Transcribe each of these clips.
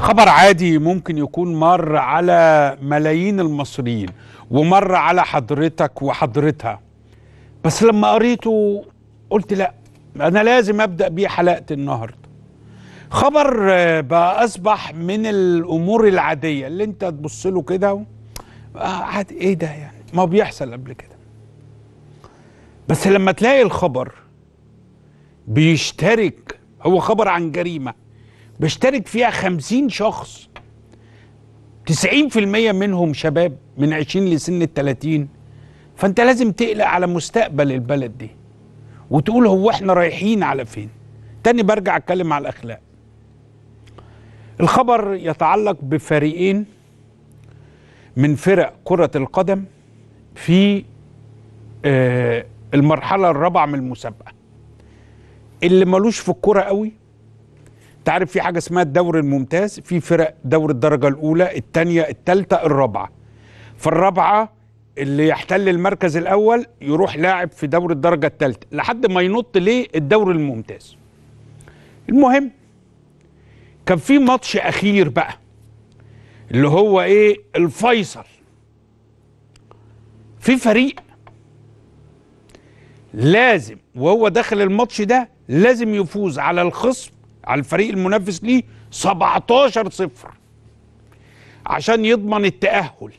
خبر عادي ممكن يكون مر على ملايين المصريين ومر على حضرتك وحضرتها بس لما قريته قلت لا انا لازم ابدا بيه حلقه النهارده خبر آه، بقى اصبح من الامور العاديه اللي انت تبص له كده آه، عاد ايه ده يعني ما بيحصل قبل كده بس لما تلاقي الخبر بيشترك هو خبر عن جريمه بيشترك فيها خمسين شخص تسعين في المية منهم شباب من عشرين لسن التلاتين فانت لازم تقلق على مستقبل البلد دي وتقول هو احنا رايحين على فين تاني برجع اتكلم على الاخلاق الخبر يتعلق بفريقين من فرق كرة القدم في آه، المرحلة الرابعة من المسابقة اللي ملوش في الكرة قوي انت عارف في حاجه اسمها الدوري الممتاز في فرق دوري الدرجه الاولى الثانيه الثالثه الرابعه فالرابعه اللي يحتل المركز الاول يروح لاعب في دوري الدرجه الثالثه لحد ما ينط ليه الدوري الممتاز المهم كان في ماتش اخير بقى اللي هو ايه الفيصل في فريق لازم وهو داخل الماتش ده لازم يفوز على الخصم على الفريق المنافس ليه 17 صفر عشان يضمن التأهل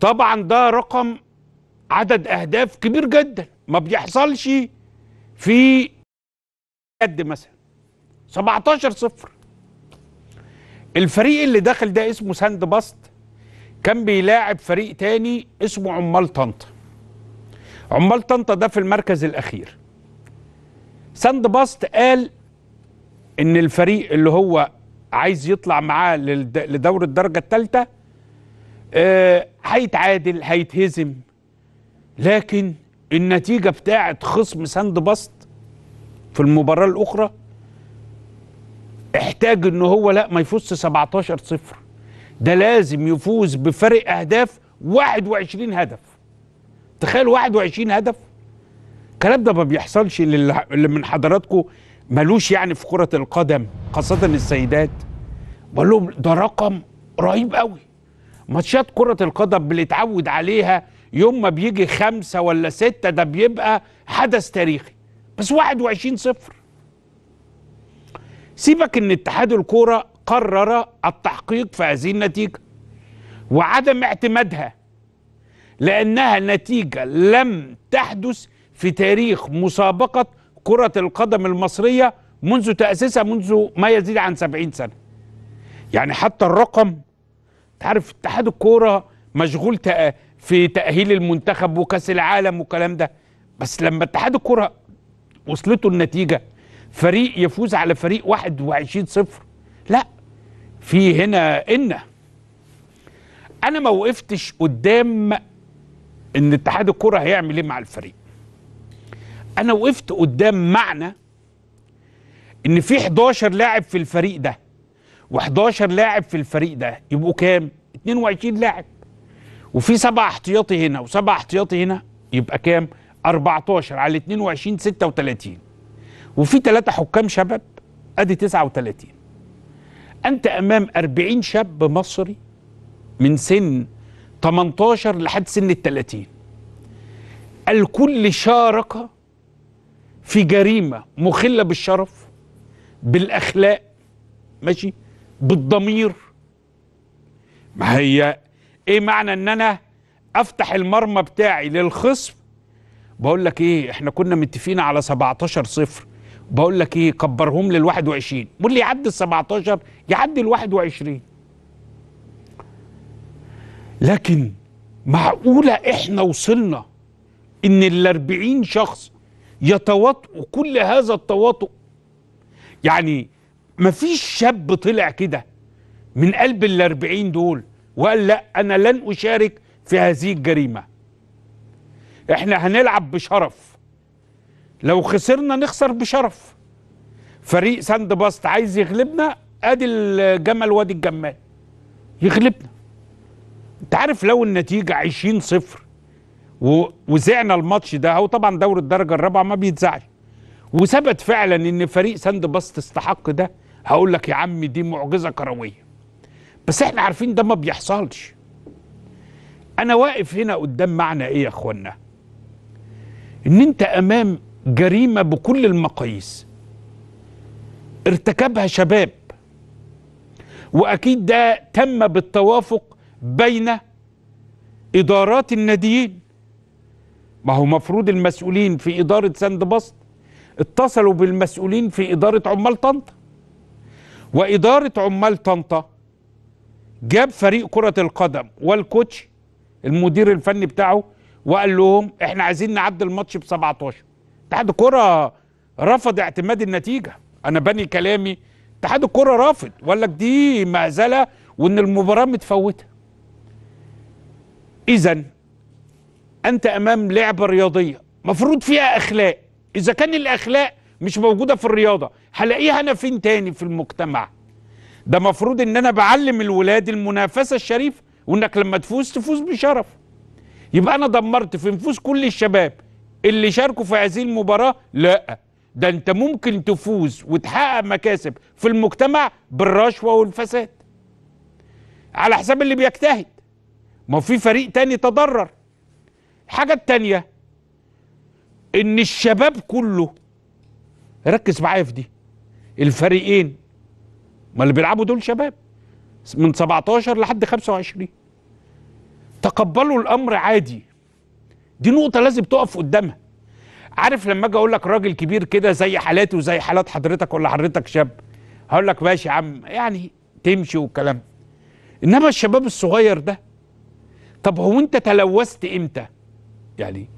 طبعا ده رقم عدد أهداف كبير جدا ما بيحصلش في قد مثلا 17 صفر الفريق اللي داخل ده اسمه ساند باست كان بيلاعب فريق تاني اسمه عمال طنطا عمال طنطا ده في المركز الأخير ساند باست قال ان الفريق اللي هو عايز يطلع معاه لدور الدرجه الثالثه آه، هيتعادل آه هيتهزم لكن النتيجه بتاعه خصم ساند باست في المباراه الاخرى احتاج ان هو لا ما يفوزش 17 صفر ده لازم يفوز بفرق اهداف 21 هدف تخيل 21 هدف الكلام ده ما بيحصلش اللي من حضراتكم ملوش يعني في كرة القدم خاصة السيدات بقول لهم ده رقم رهيب قوي ماتشات كرة القدم بنتعود عليها يوم ما بيجي خمسة ولا ستة ده بيبقى حدث تاريخي بس 21 صفر سيبك ان اتحاد الكورة قرر التحقيق في هذه النتيجة وعدم اعتمادها لانها نتيجة لم تحدث في تاريخ مسابقة كرة القدم المصرية منذ تأسيسها منذ ما يزيد عن 70 سنة يعني حتى الرقم تعرف اتحاد الكورة مشغول في تأهيل المنتخب وكأس العالم والكلام ده بس لما اتحاد الكورة وصلته النتيجة فريق يفوز على فريق 21 صفر لا في هنا إن أنا ما وقفتش قدام إن اتحاد الكورة هيعمل إيه مع الفريق انا وقفت قدام معنى ان في 11 لاعب في الفريق ده و11 لاعب في الفريق ده يبقوا كام 22 لاعب وفي سبع احتياطي هنا وسبع احتياطي هنا يبقى كام 14 على 22 36 وفي ثلاثه حكام شباب ادي 39 انت امام 40 شاب مصري من سن 18 لحد سن ال 30 الكل شارك في جريمة مخلة بالشرف بالأخلاق ماشي بالضمير ما هي ايه معنى ان انا افتح المرمى بتاعي للخصم بقول لك ايه احنا كنا متفقين على 17 صفر بقول لك ايه كبرهم لل 21 واللي يعدي ال 17 يعدي ال 21 لكن معقوله احنا وصلنا ان ال 40 شخص يتواطؤ كل هذا التواطؤ يعني مفيش شاب طلع كده من قلب الأربعين دول وقال لا أنا لن أشارك في هذه الجريمة احنا هنلعب بشرف لو خسرنا نخسر بشرف فريق ساند باست عايز يغلبنا ادي الجمل وادي الجمال يغلبنا انت عارف لو النتيجة عشرين صفر ووزعنا الماتش ده هو طبعا دوري الدرجه الرابعه ما بيتذاعش وثبت فعلا ان فريق ساند باست استحق ده هقول لك يا عم دي معجزه كرويه بس احنا عارفين ده ما بيحصلش انا واقف هنا قدام معنى ايه يا اخوانا ان انت امام جريمه بكل المقاييس ارتكبها شباب واكيد ده تم بالتوافق بين ادارات الناديين ما هو مفروض المسؤولين في إدارة سند بسط اتصلوا بالمسؤولين في إدارة عمال طنطا وإدارة عمال طنطا جاب فريق كرة القدم والكوتش المدير الفني بتاعه وقال لهم احنا عايزين نعدي الماتش ب 17 اتحاد الكرة رفض اعتماد النتيجة انا بني كلامي اتحاد الكرة رافض وقال لك دي مهزلة وان المباراة متفوتة اذا انت امام لعبه رياضيه مفروض فيها اخلاق اذا كان الاخلاق مش موجوده في الرياضه هلاقيها انا فين تاني في المجتمع ده مفروض ان انا بعلم الولاد المنافسه الشريفه وانك لما تفوز تفوز بشرف يبقى انا دمرت في نفوس كل الشباب اللي شاركوا في هذه المباراه لا ده انت ممكن تفوز وتحقق مكاسب في المجتمع بالرشوه والفساد على حساب اللي بيجتهد ما في فريق تاني تضرر الحاجة التانية ان الشباب كله ركز معايا في دي الفريقين ما اللي بيلعبوا دول شباب من 17 لحد 25 تقبلوا الامر عادي دي نقطة لازم تقف قدامها عارف لما اجي اقول لك راجل كبير كده زي حالاتي وزي حالات حضرتك ولا حضرتك شاب هقول لك ماشي يا عم يعني تمشي والكلام انما الشباب الصغير ده طب هو انت تلوثت امتى؟ يعني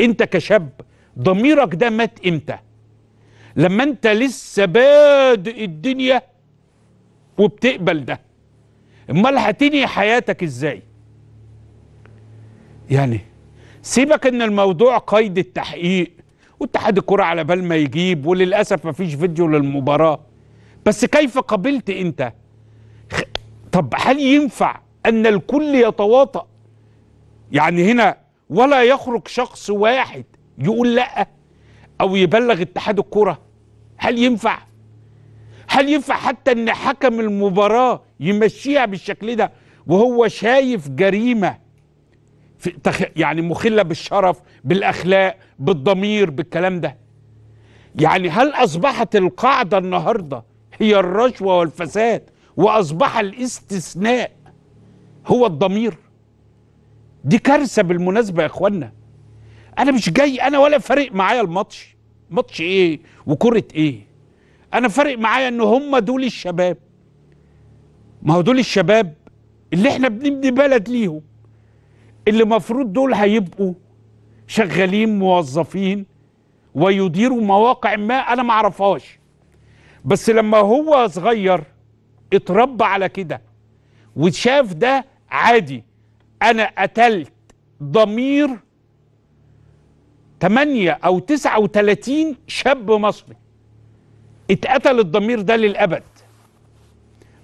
انت كشاب ضميرك ده مات امتى لما انت لسه بادئ الدنيا وبتقبل ده امال هتنهي حياتك ازاي يعني سيبك ان الموضوع قيد التحقيق واتحاد الكرة على بال ما يجيب وللأسف مفيش فيديو للمباراة بس كيف قبلت انت طب هل ينفع ان الكل يتواطأ يعني هنا ولا يخرج شخص واحد يقول لا او يبلغ اتحاد الكره هل ينفع هل ينفع حتى ان حكم المباراه يمشيها بالشكل ده وهو شايف جريمه في تخ... يعني مخله بالشرف بالاخلاق بالضمير بالكلام ده يعني هل اصبحت القاعده النهارده هي الرشوه والفساد واصبح الاستثناء هو الضمير دي كارثه بالمناسبه يا اخوانا انا مش جاي انا ولا فارق معايا الماتش ماتش ايه وكره ايه انا فارق معايا ان هم دول الشباب ما هو دول الشباب اللي احنا بنبني بلد ليهم اللي مفروض دول هيبقوا شغالين موظفين ويديروا مواقع ما انا ما اعرفهاش بس لما هو صغير اتربى على كده وشاف ده عادي انا قتلت ضمير 8 او 39 شاب مصري اتقتل الضمير ده للابد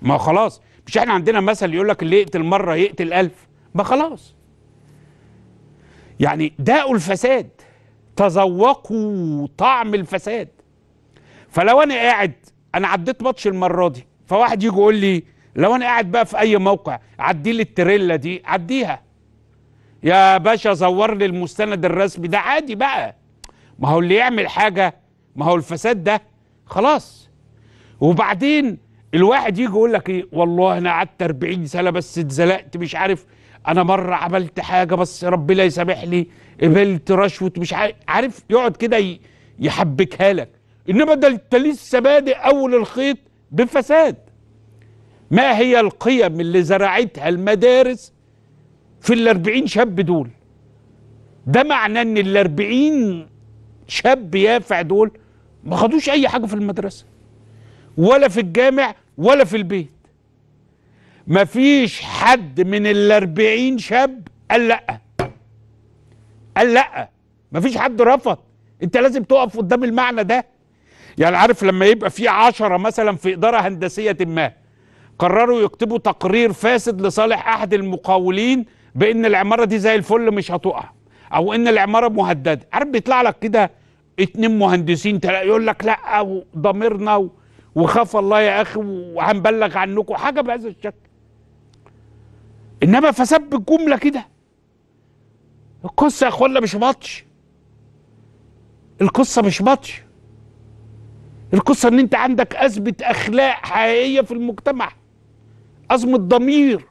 ما خلاص مش احنا عندنا مثل يقول لك اللي يقتل مره يقتل ألف ما خلاص يعني داء الفساد تذوقوا طعم الفساد فلو انا قاعد انا عديت ماتش المره دي فواحد يجي يقول لي لو انا قاعد بقى في اي موقع عدي لي التريلا دي عديها يا باشا زور لي المستند الرسمي ده عادي بقى ما هو اللي يعمل حاجه ما هو الفساد ده خلاص وبعدين الواحد يجي يقول لك ايه والله انا قعدت 40 سنه بس اتزلقت مش عارف انا مره عملت حاجه بس ربنا يسامح لي قبلت رشوه مش عارف عارف يقعد كده يحبكها لك انما ده انت لسه بادئ اول الخيط بفساد ما هي القيم اللي زرعتها المدارس في الأربعين شاب دول ده معنى ان الأربعين شاب يافع دول ما خدوش اي حاجة في المدرسة ولا في الجامع ولا في البيت مفيش حد من الأربعين شاب قال لأ قال لأ مفيش حد رفض انت لازم تقف قدام المعنى ده يعني عارف لما يبقى في عشرة مثلا في إدارة هندسية ما قرروا يكتبوا تقرير فاسد لصالح احد المقاولين بان العماره دي زي الفل مش هتقع او ان العماره مهدده عارف بيطلع لك كده اتنين مهندسين يقول لك لا وضميرنا وخاف الله يا اخي وهنبلغ عنكم حاجه بهذا الشكل انما فسب الجمله كده القصه يا اخوانا مش ماتش القصه مش ماتش القصه ان انت عندك اثبت اخلاق حقيقيه في المجتمع أزمة ضمير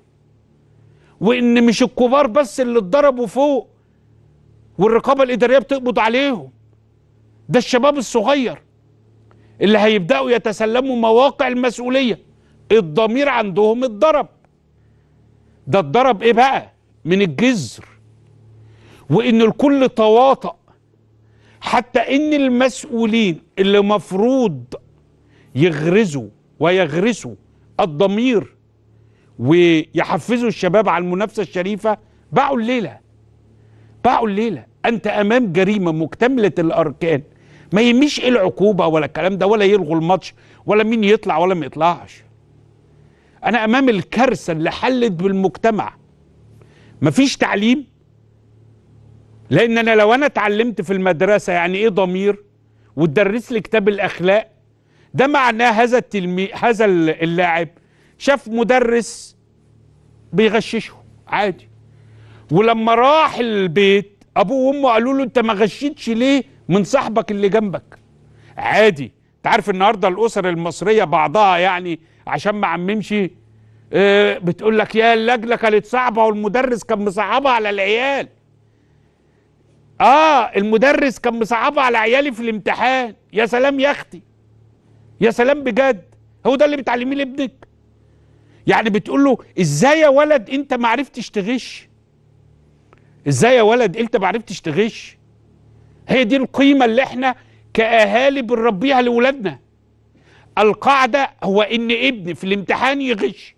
وإن مش الكبار بس اللي اتضربوا فوق والرقابة الإدارية بتقبض عليهم ده الشباب الصغير اللي هيبدأوا يتسلموا مواقع المسؤولية الضمير عندهم اتضرب ده اتضرب ايه بقى من الجذر وان الكل تواطأ حتى ان المسؤولين اللي مفروض يغرزوا ويغرسوا الضمير ويحفزوا الشباب على المنافسه الشريفه باعوا الليله باعوا الليله انت امام جريمه مكتمله الاركان ما يهمنيش ايه العقوبه ولا الكلام ده ولا يلغوا الماتش ولا مين يطلع ولا ما يطلعش انا امام الكارثه اللي حلت بالمجتمع مفيش تعليم لان انا لو انا اتعلمت في المدرسه يعني ايه ضمير وتدرس لي كتاب الاخلاق ده معناه هذا التلميذ هذا اللاعب شاف مدرس بيغششه عادي ولما راح البيت ابوه وامه قالوا له انت ما غشيتش ليه من صاحبك اللي جنبك عادي انت عارف النهارده الاسر المصريه بعضها يعني عشان ما عممش آه، بتقول لك يا اللجنه كانت صعبه والمدرس كان مصعبها على العيال اه المدرس كان مصعبها على عيالي في الامتحان يا سلام يا اختي يا سلام بجد هو ده اللي بتعلميه لابنك يعني بتقول له ازاي يا ولد انت ما عرفتش تغش ازاي يا ولد انت ما عرفتش تغش هي دي القيمه اللي احنا كاهالي بنربيها لاولادنا القاعده هو ان ابني في الامتحان يغش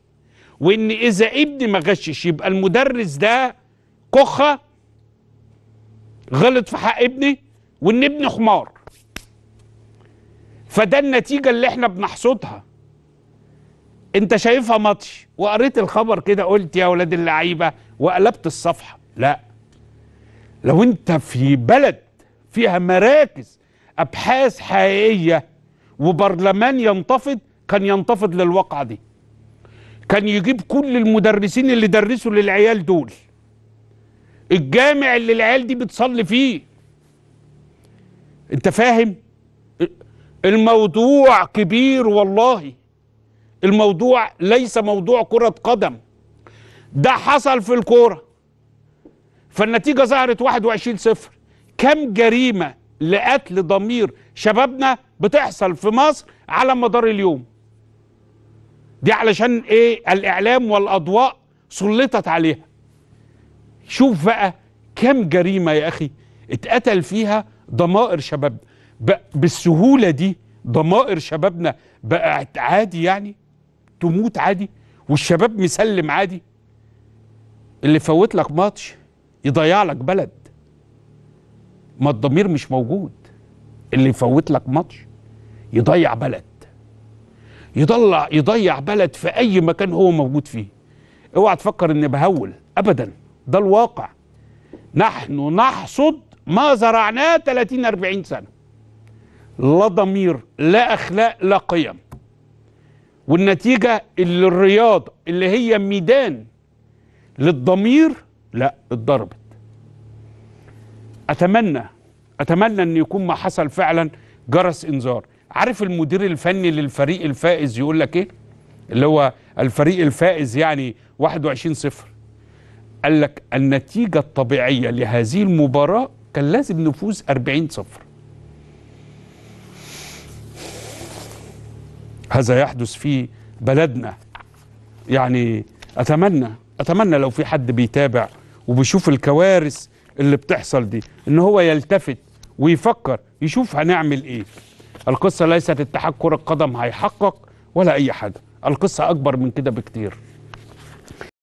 وان اذا ابني ما غشش يبقى المدرس ده كخه غلط في حق ابني وان ابني حمار فده النتيجه اللي احنا بنحصدها انت شايفها ماتش وقريت الخبر كده قلت يا ولاد اللعيبه وقلبت الصفحه لا لو انت في بلد فيها مراكز ابحاث حقيقيه وبرلمان ينتفض كان ينتفض للواقعه دي كان يجيب كل المدرسين اللي درسوا للعيال دول الجامع اللي العيال دي بتصلي فيه انت فاهم الموضوع كبير والله الموضوع ليس موضوع كرة قدم ده حصل في الكورة فالنتيجة ظهرت 21 صفر كم جريمة لقتل ضمير شبابنا بتحصل في مصر على مدار اليوم دي علشان ايه الاعلام والاضواء سلطت عليها شوف بقى كم جريمة يا اخي اتقتل فيها ضمائر شبابنا بالسهولة دي ضمائر شبابنا بقت عادي يعني تموت عادي والشباب مسلم عادي اللي فوت لك ماتش يضيع لك بلد ما الضمير مش موجود اللي يفوت لك ماتش يضيع بلد يضلع يضيع بلد في اي مكان هو موجود فيه اوعى تفكر اني بهول ابدا ده الواقع نحن نحصد ما زرعناه 30 40 سنه لا ضمير لا اخلاق لا قيم والنتيجة اللي الرياضة اللي هي ميدان للضمير لا اتضربت أتمنى أتمنى أن يكون ما حصل فعلا جرس إنذار عارف المدير الفني للفريق الفائز يقول لك إيه اللي هو الفريق الفائز يعني 21 صفر قال لك النتيجة الطبيعية لهذه المباراة كان لازم نفوز 40 صفر هذا يحدث في بلدنا يعني أتمنى أتمنى لو في حد بيتابع وبيشوف الكوارث اللي بتحصل دي إن هو يلتفت ويفكر يشوف هنعمل إيه القصة ليست اتحاد كرة قدم هيحقق ولا أي حاجة القصة أكبر من كده بكتير